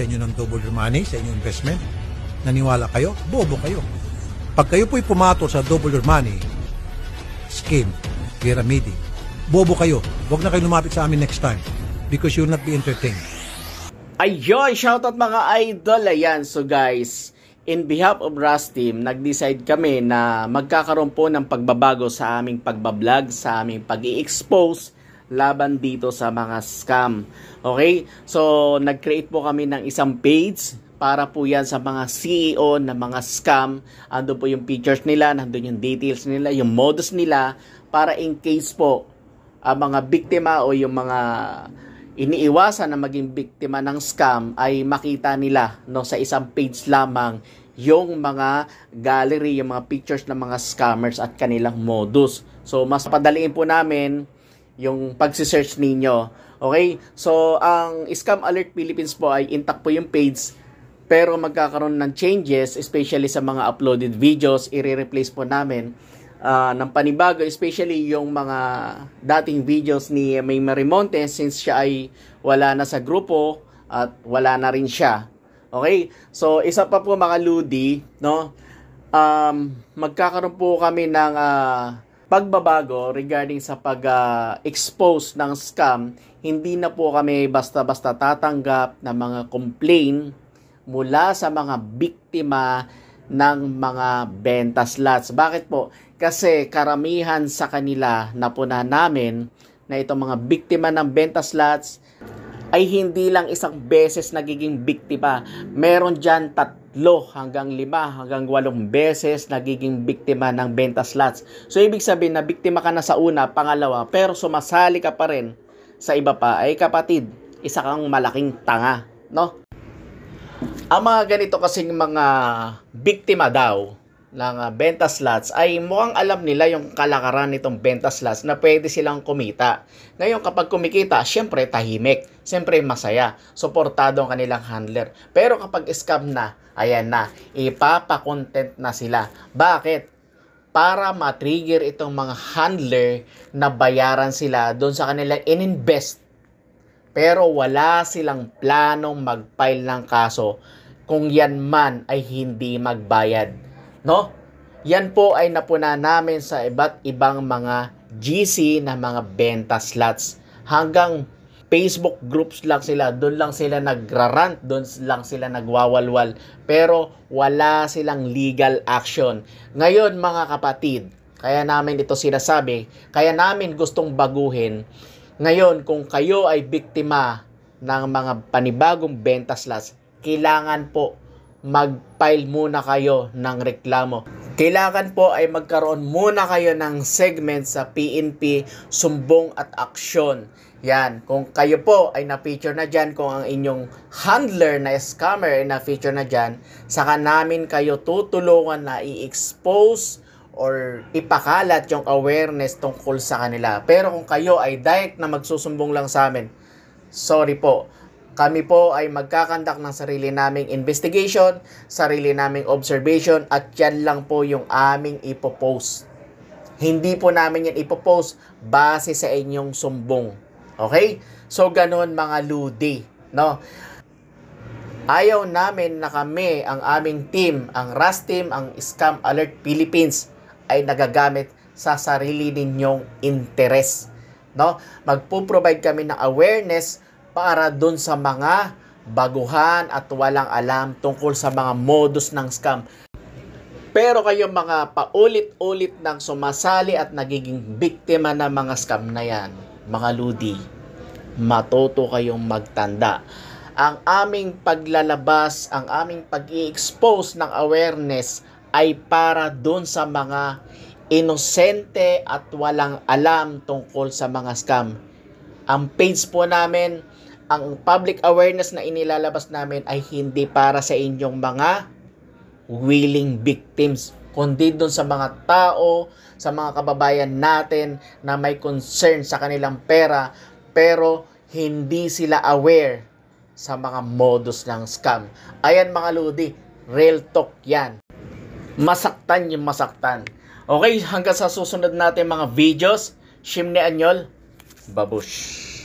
sa inyo ng double your money, sa inyong investment, naniwala kayo, bobo kayo. Pag kayo po'y pumato sa double your money scheme, pyramidi, bobo kayo. Huwag na kayo lumapit sa amin next time because you'll not be entertained. Ayun, shoutout mga idol. Ayan, so guys, in behalf of Rust Team, nag-decide kami na magkakaroon po ng pagbabago sa aming pagbablog, sa aming pag i expose laban dito sa mga scam. Okay? So, nag-create po kami ng isang page para po yan sa mga CEO na mga scam. Ando po yung features nila, nandun yung details nila, yung modus nila para in case po ang mga biktima o yung mga iniiwasan na maging biktima ng scam ay makita nila no sa isang page lamang yung mga gallery, yung mga pictures ng mga scammers at kanilang modus. So mas padaliin po namin yung pagsi-search ninyo. Okay? So, ang Scam Alert Philippines po ay intact po yung page pero magkakaroon ng changes especially sa mga uploaded videos i-replace po namin uh, ng panibago especially yung mga dating videos ni May Marimonte since siya ay wala na sa grupo at wala na rin siya okay so isa pa po mga ludi no um, magkakaroon po kami ng uh, pagbabago regarding sa pag-expose uh, ng scam, hindi na po kami basta-basta tatanggap ng mga complain mula sa mga biktima ng mga benta slots. Bakit po? Kasi karamihan sa kanila na napunahan namin na itong mga biktima ng benta slots ay hindi lang isang beses nagiging biktima. Meron dyan tatlo hanggang lima hanggang walong beses nagiging biktima ng benta slots. So, ibig sabihin na biktima ka na sa una, pangalawa, pero sumasali ka pa rin sa iba pa. Ay kapatid, isa kang malaking tanga, no? Ang mga ganito kasing mga biktima daw, ng uh, benta slots ay mukhang alam nila yung kalakaran nitong benta slots na pwede silang kumita. Ngayon kapag kumikita, syempre tahimik, syempre masaya, suportado ang kanilang handler. Pero kapag scam na, ayan na, ipapakontent na sila. Bakit? Para matrigger itong mga handler na bayaran sila doon sa kanilang ininvest. Pero wala silang planong mag-file ng kaso kung yan man ay hindi magbayad No? Yan po ay napuna namin sa iba't ibang mga GC na mga benta slots. Hanggang Facebook groups lang sila, doon lang sila nagrarant, doon lang sila nagwawalwal, pero wala silang legal action. Ngayon mga kapatid, kaya namin ito sinasabi, kaya namin gustong baguhin. Ngayon, kung kayo ay biktima ng mga panibagong benta slots, kailangan po mag-file muna kayo ng reklamo. Kailangan po ay magkaroon muna kayo ng segment sa PNP, sumbong at aksyon. Yan, kung kayo po ay na-feature na dyan, kung ang inyong handler na scammer ay na-feature na dyan, saka namin kayo tutulungan na i-expose or ipakalat yung awareness tungkol sa kanila. Pero kung kayo ay direct na magsusumbong lang sa amin, sorry po, kami po ay magkakandak ng sarili naming investigation, sarili naming observation at yan lang po yung aming ipopost. Hindi po namin yan ipopost base sa inyong sumbong. Okay? So, ganun mga ludi. No? Ayaw namin na kami, ang aming team, ang RAS team, ang Scam Alert Philippines ay nagagamit sa sarili ninyong interes. No? Magpo-provide kami ng awareness para doon sa mga baguhan at walang alam tungkol sa mga modus ng scam. Pero kayong mga paulit-ulit nang sumasali at nagiging biktima ng mga scam na yan, mga ludi, matuto kayong magtanda. Ang aming paglalabas, ang aming pag expose ng awareness ay para doon sa mga inosente at walang alam tungkol sa mga scam ang page po namin, ang public awareness na inilalabas namin ay hindi para sa inyong mga willing victims kundi doon sa mga tao, sa mga kababayan natin na may concern sa kanilang pera pero hindi sila aware sa mga modus ng scam. Ayan mga ludi, real talk yan. Masaktan yung masaktan. Okay, hanggang sa susunod natin mga videos, Shimne Anyol, babush